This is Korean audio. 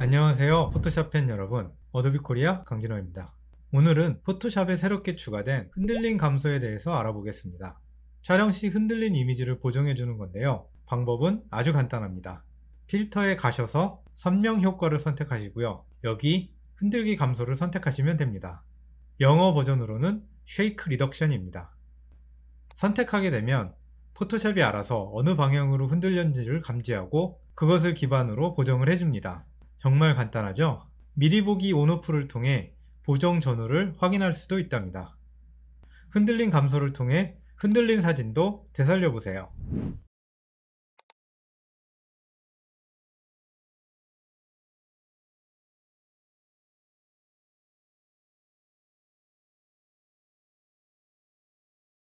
안녕하세요 포토샵 팬 여러분 어도비 코리아 강진호입니다 오늘은 포토샵에 새롭게 추가된 흔들림 감소에 대해서 알아보겠습니다 촬영 시 흔들린 이미지를 보정해 주는 건데요 방법은 아주 간단합니다 필터에 가셔서 선명 효과를 선택하시고요 여기 흔들기 감소를 선택하시면 됩니다 영어 버전으로는 쉐이크 리덕션입니다 선택하게 되면 포토샵이 알아서 어느 방향으로 흔들렸는지를 감지하고 그것을 기반으로 보정을 해줍니다 정말 간단하죠? 미리 보기 온오프를 통해 보정 전후를 확인할 수도 있답니다. 흔들림 감소를 통해 흔들린 사진도 되살려 보세요.